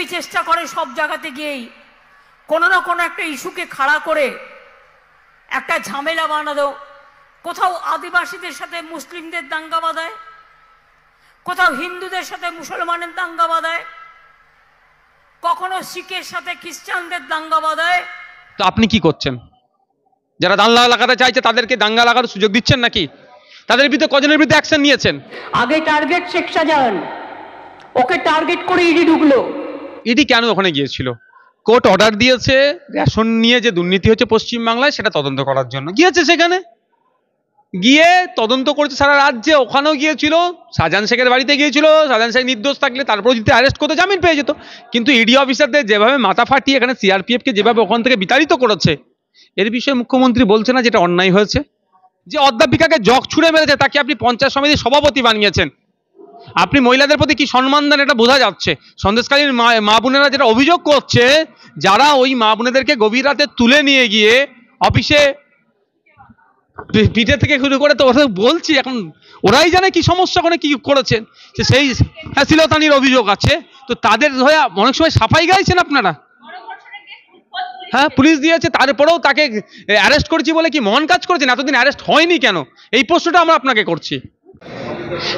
BJP চেষ্টা করে সব জায়গাতে গিয়েই কোনো না কোনো একটা ইস্যুকে খাড়া করে একটা ঝামেলা বানাদ কোথাও আদিবাসীদের সাথে মুসলিমদের দাঙ্গা বাঁধায় কোথাও হিন্দুদের সাথে মুসলমানের দাঙ্গা বাঁধায় কখনো শিখের সাথে খ্রিস্টানদের দাঙ্গা বাঁধায় তো আপনি কি করছেন যারা দাঙ্গা লাগাতে চাইছে তাদেরকে দাঙ্গা লাগার সুযোগ দিচ্ছেন নাকি তাদের বিরুদ্ধে কজনের বিরুদ্ধে অ্যাকশন নিয়েছেন আগে target Sheikh Sajan okay target করে ইডি ঢুকলো ইডি কেন ওখানে গিয়েছিল কোর্ট অর্ডার দিয়েছে রেশন নিয়ে যে দুর্নীতি হচ্ছে পশ্চিমবাংলায় সেটা তদন্ত করার জন্য গিয়েছে সেখানে গিয়ে তদন্ত করেছে সারা রাজ্যে ওখানেও গিয়েছিল শাহজাহান শেখের বাড়িতে গিয়েছিল শাহজাহান শেখ নির্দোষ থাকলে তারপরে যদি অ্যারেস্ট করতে জামিন পেয়ে যেত কিন্তু ইডি অফিসারদের যেভাবে মাথা ফাটিয়ে এখানে সিআরপিএফকে যেভাবে ওখান থেকে বিতাড়িত করেছে এর বিষয়ে মুখ্যমন্ত্রী বলছে না যেটা অন্যায় হয়েছে যে অধ্যাপিকাকে জগ ছুঁড়ে মেরেছে তাকে আপনি পঞ্চায়েত সমিতির সভাপতি বানিয়েছেন আপনি মহিলাদের প্রতি কি সম্মান দেন এটা বোঝা যাচ্ছে সন্দেশকালীন মা বোনেরা যেটা অভিযোগ করছে যারা ওই মা বোনেদেরকে গভীর রাতে তুলে নিয়ে গিয়ে অফিসে পিঠে থেকে শুরু করে তো ওরা বলছি এখন ওরাই জানে কি সমস্যা করে কি করেছেন সেই হ্যাঁ শিলতানির অভিযোগ আছে তো তাদের হয়ে অনেক সময় সাফাই গাইছেন আপনারা হ্যাঁ পুলিশ দিয়েছে তারপরেও তাকে অ্যারেস্ট করেছি বলে কি মহান কাজ করেছেন এতদিন অ্যারেস্ট হয়নি কেন এই প্রশ্নটা আমরা আপনাকে করছি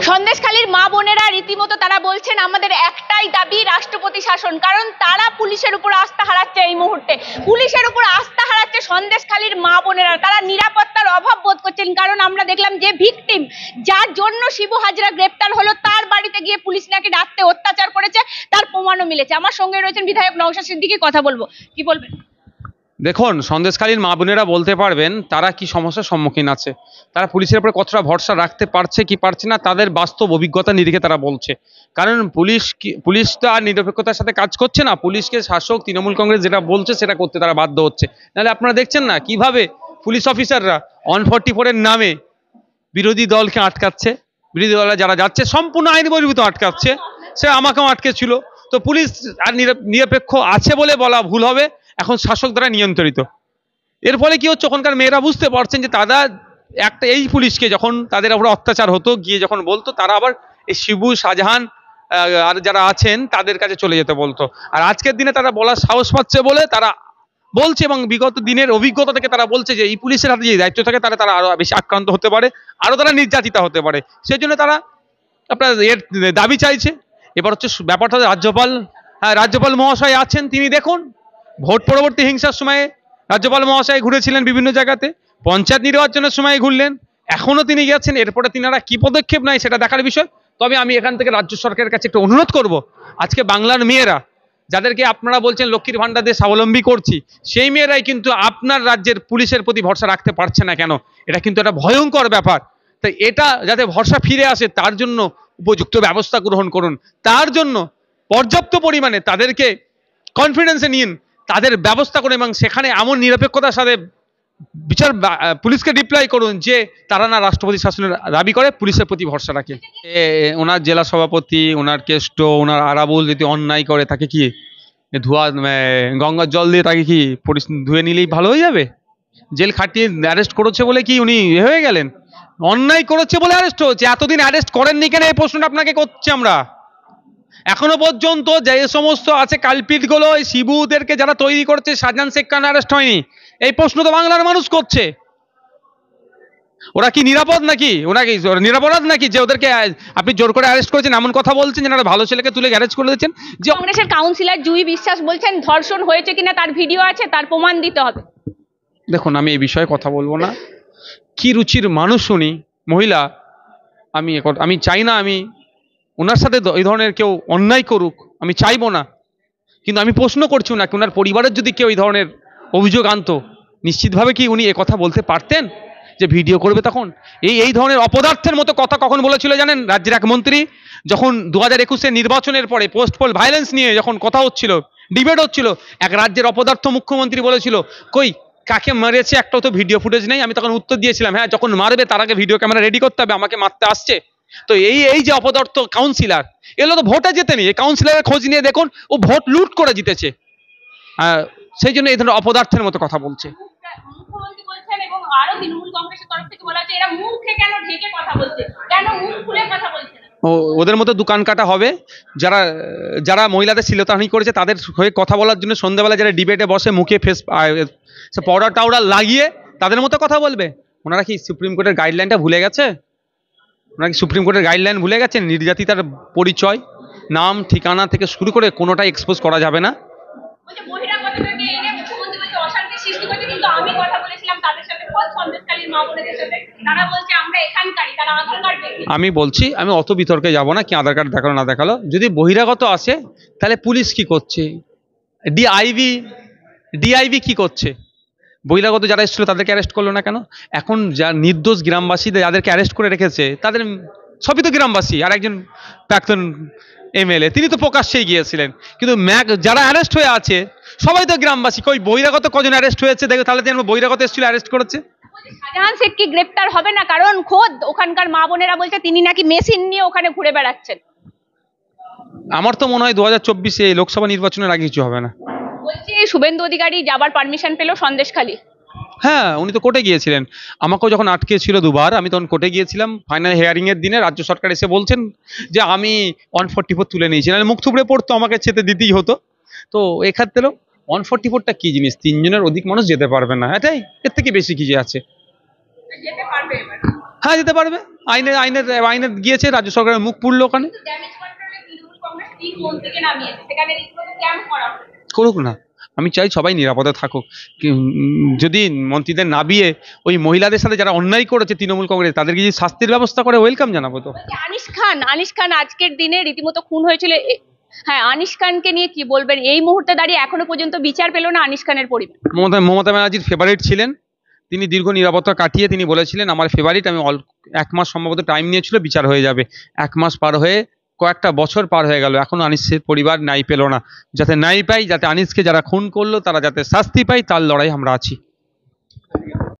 সন্দেশখালীর মা বোনেরা রীতিমতো তারা বলছেন আমাদের একটাই দাবি রাষ্ট্রপতি শাসন কারণ তারা পুলিশের উপর আস্থা হারাচ্ছে এই মুহূর্তে পুলিশের উপর আস্থা হারাচ্ছে সন্দেশখালীর মা বোনেরা তারা নিরাপত্তার অভাব বোধ করছেন কারণ আমরা দেখলাম যে ভিকটিম যার জন্য শিবু হাজরা গ্রেপ্তার হলো তার বাড়িতে গিয়ে পুলিশ নাকি ডাকতে অত্যাচার করেছে তার প্রমাণও মিলেছে আমার সঙ্গে রয়েছেন বিধায়ক নওশা সিদ্দিকি কথা বলবো কি বলবেন দেখুন সন্দেশকালীন মা বোনেরা বলতে পারবেন তারা কি সমস্যার সম্মুখীন আছে তারা পুলিশের উপরে কতটা ভরসা রাখতে পারছে কি পারছে না তাদের বাস্তব অভিজ্ঞতা নিরিখে তারা বলছে কারণ পুলিশ কি পুলিশ তো আর নিরপেক্ষতার সাথে কাজ করছে না পুলিশকে শাসক তৃণমূল কংগ্রেস যেটা বলছে সেটা করতে তারা বাধ্য হচ্ছে নাহলে আপনারা দেখছেন না কিভাবে পুলিশ অফিসাররা ওয়ান ফর্টি ফোরের নামে বিরোধী দলকে আটকাচ্ছে বিরোধী দলে যারা যাচ্ছে সম্পূর্ণ আইন বহির্ভূত আটকাচ্ছে সে আমাকেও আটকেছিল তো পুলিশ আর নিরপেক্ষ আছে বলে বলা ভুল হবে এখন শাসক দ্বারা নিয়ন্ত্রিত এর ফলে কি হচ্ছে ওখানকার মেয়েরা বুঝতে পারছেন যে তারা একটা এই পুলিশকে যখন তাদের উপর অত্যাচার হতো গিয়ে যখন বলতো তারা আবার এই শিবু শাহজাহান আর যারা আছেন তাদের কাছে চলে যেতে বলতো আর আজকের দিনে তারা বলার সাহস পাচ্ছে বলে তারা বলছে এবং বিগত দিনের অভিজ্ঞতা থেকে তারা বলছে যে এই পুলিশের হাতে যে দায়িত্ব থাকে তারা তারা আরও বেশি আক্রান্ত হতে পারে আরও তারা নির্যাতিতা হতে পারে সেই জন্য তারা আপনার এর দাবি চাইছে এবার হচ্ছে ব্যাপারটা রাজ্যপাল হ্যাঁ রাজ্যপাল মহাশয় আছেন তিনি দেখুন ভোট পরবর্তী হিংসার সময়ে রাজ্যপাল মহাশয় ঘুরেছিলেন বিভিন্ন জায়গাতে পঞ্চায়েত নির্বাচনের সময় ঘুরলেন এখনও তিনি গেছেন এরপরে তিনারা কি পদক্ষেপ নেয় সেটা দেখার বিষয় তবে আমি এখান থেকে রাজ্য সরকারের কাছে একটা অনুরোধ করব আজকে বাংলার মেয়েরা যাদেরকে আপনারা বলছেন লক্ষ্মীর ভান্ডার দিয়ে স্বাবলম্বী করছি সেই মেয়েরাই কিন্তু আপনার রাজ্যের পুলিশের প্রতি ভরসা রাখতে পারছে না কেন এটা কিন্তু একটা ভয়ঙ্কর ব্যাপার তাই এটা যাতে ভরসা ফিরে আসে তার জন্য উপযুক্ত ব্যবস্থা গ্রহণ করুন তার জন্য পর্যাপ্ত পরিমাণে তাদেরকে কনফিডেন্সে নিন তাদের ব্যবস্থা করুন এবং সেখানে এমন নিরপেক্ষতার সাথে বিচার পুলিশকে রিপ্লাই করুন যে তারা না রাষ্ট্রপতি শাসনের দাবি করে পুলিশের প্রতি ভরসা রাখে ওনার জেলা সভাপতি ওনার কেষ্ট ওনার আরাবুল যদি অন্যায় করে তাকে কি ধোয়া গঙ্গার জল দিয়ে তাকে কি ধুয়ে নিলেই ভালো হয়ে যাবে জেল খাটিয়ে অ্যারেস্ট করেছে বলে কি উনি হয়ে গেলেন অন্যায় করেছে বলে অ্যারেস্ট হচ্ছে এতদিন অ্যারেস্ট করেননি কেন এই প্রশ্নটা আপনাকে করছি আমরা এখনো পর্যন্ত যে সমস্ত আছে কাল্পিতগুলো এই শিবুদেরকে যারা তৈরি করছে শাহজাহান শেখ খান অ্যারেস্ট হয়নি এই প্রশ্ন তো বাংলার মানুষ করছে ওরা কি নিরাপদ নাকি ওরা কি নিরাপরাধ নাকি যে ওদেরকে আপনি জোর করে অ্যারেস্ট করেছেন এমন কথা বলছেন যেন ভালো ছেলেকে তুলে গ্যারেজ করে দিয়েছেন যে কংগ্রেসের কাউন্সিলর জুই বিশ্বাস বলছেন ধর্ষণ হয়েছে কিনা তার ভিডিও আছে তার প্রমাণ দিতে হবে দেখুন আমি এই বিষয়ে কথা বলবো না কি রুচির মানুষ উনি মহিলা আমি আমি চাই না আমি ওনার সাথে এই ধরনের কেউ অন্যায় করুক আমি চাইবো না কিন্তু আমি প্রশ্ন করছি না কি ওনার পরিবারের যদি কেউ এই ধরনের অভিযোগ আনতো নিশ্চিতভাবে কি উনি কথা বলতে পারতেন যে ভিডিও করবে তখন এই এই ধরনের অপদার্থের মতো কথা কখন বলেছিল জানেন রাজ্যের এক মন্ত্রী যখন দু হাজার একুশের নির্বাচনের পরে পোস্ট পোল ভাইলেন্স নিয়ে যখন কথা হচ্ছিল ডিবেট হচ্ছিল এক রাজ্যের অপদার্থ মুখ্যমন্ত্রী বলেছিল কই কাকে মারেছে একটাও তো ভিডিও ফুটেজ নেই আমি তখন উত্তর দিয়েছিলাম হ্যাঁ যখন মারবে তার আগে ভিডিও ক্যামেরা রেডি করতে হবে আমাকে মারতে আসছে তো এই এই যে অপদার্থ কাউন্সিলার এগুলো তো ভোটে জেতেনি এই কাউন্সিলারের খোঁজ নিয়ে দেখুন ও ভোট লুট করে জিতেছে হ্যাঁ, সেই জন্য এই ধরনের অপদার্থের মতো কথা বলছে ওদের মতো দোকান কাটা হবে যারা যারা মহিলাদের শ্লীলতাহানি করেছে তাদের হয়ে কথা বলার জন্য সন্ধ্যাবেলা যারা ডিবেটে বসে মুখে ফেস পাউডার টাউডার লাগিয়ে তাদের মতো কথা বলবে ওনারা কি সুপ্রিম কোর্টের গাইডলাইনটা ভুলে গেছে ওনাকে সুপ্রিম কোর্টের গাইডলাইন ভুলে গেছেন নির্যাতিতার পরিচয় নাম ঠিকানা থেকে শুরু করে কোনোটা এক্সপোজ করা যাবে না আমি বলছি আমি অত বিতর্কে যাব না কি আধার কার্ড দেখালো না দেখালো যদি বহিরাগত আসে তাহলে পুলিশ কি করছে ডিআইবি ডিআইবি কি করছে বহিরাগত যারা এসেছিল তাদেরকে অ্যারেস্ট করলো না কেন এখন যা নির্দোষ গ্রামবাসী যাদেরকে অ্যারেস্ট করে রেখেছে তাদের সবই তো গ্রামবাসী আর একজন প্রাক্তন এমএলএ তিনি তো প্রকাশ্যেই গিয়েছিলেন কিন্তু ম্যাক যারা অ্যারেস্ট হয়ে আছে সবাই তো গ্রামবাসী কই বহিরাগত কজন অ্যারেস্ট হয়েছে দেখো তাহলে যেন বহিরাগত এসেছিল অ্যারেস্ট করেছে শাহজাহান শেখ কি গ্রেপ্তার হবে না কারণ খোদ ওখানকার মা বোনেরা বলছে তিনি নাকি মেশিন নিয়ে ওখানে ঘুরে বেড়াচ্ছেন আমার তো মনে হয় দু হাজার চব্বিশে লোকসভা নির্বাচনের আগে কিছু হবে না বলছি শুভেন্দু অধিকারী যাবার পারমিশন পেল সন্দেশখালী হ্যাঁ উনি তো কোর্টে গিয়েছিলেন আমাকেও যখন আটকে ছিল দুবার আমি তখন কোর্টে গিয়েছিলাম ফাইনাল হেয়ারিং এর দিনে রাজ্য সরকার এসে বলছেন যে আমি ওয়ান ফোরটি ফোর তুলে নিয়েছি নাহলে মুখ থুবড়ে পড়তো আমাকে ছেতে দিতেই হতো তো এক্ষেত্রেও ওয়ান ফোরটি ফোরটা কী জিনিস তিনজনের অধিক মানুষ যেতে পারবে না এটাই এর থেকে বেশি কি যে আছে হ্যাঁ যেতে পারবে আইনের আইনের আইনের গিয়েছে রাজ্য সরকারের মুখ পুড়লো ওখানে করুক না আমি চাই সবাই নিরাপদে থাকুক যদি মন্ত্রীদের নাবিয়ে ওই মহিলাদের সাথে যারা অন্যায় করেছে তৃণমূল কংগ্রেস তাদেরকে যদি শাস্তির ব্যবস্থা করে ওয়েলকাম জানাবো তো আনিস খান আনিস খান আজকের দিনে রীতিমতো খুন হয়েছিল হ্যাঁ আনিস খানকে নিয়ে কি বলবেন এই মুহূর্তে দাঁড়িয়ে এখনো পর্যন্ত বিচার পেল না আনিস খানের পরিবার মমতা মমতা ব্যানার্জির ফেভারিট ছিলেন তিনি দীর্ঘ নিরাপত্তা কাটিয়ে তিনি বলেছিলেন আমার ফেভারিট আমি অল এক মাস সম্ভবত টাইম নিয়েছিল বিচার হয়ে যাবে এক মাস পার হয়ে কয়েকটা বছর পার হয়ে গেল এখন আনিসের পরিবার ন্যায় পেল না যাতে ন্যায় পাই যাতে আনিসকে যারা খুন করলো তারা যাতে শাস্তি পায় তার লড়াই আমরা আছি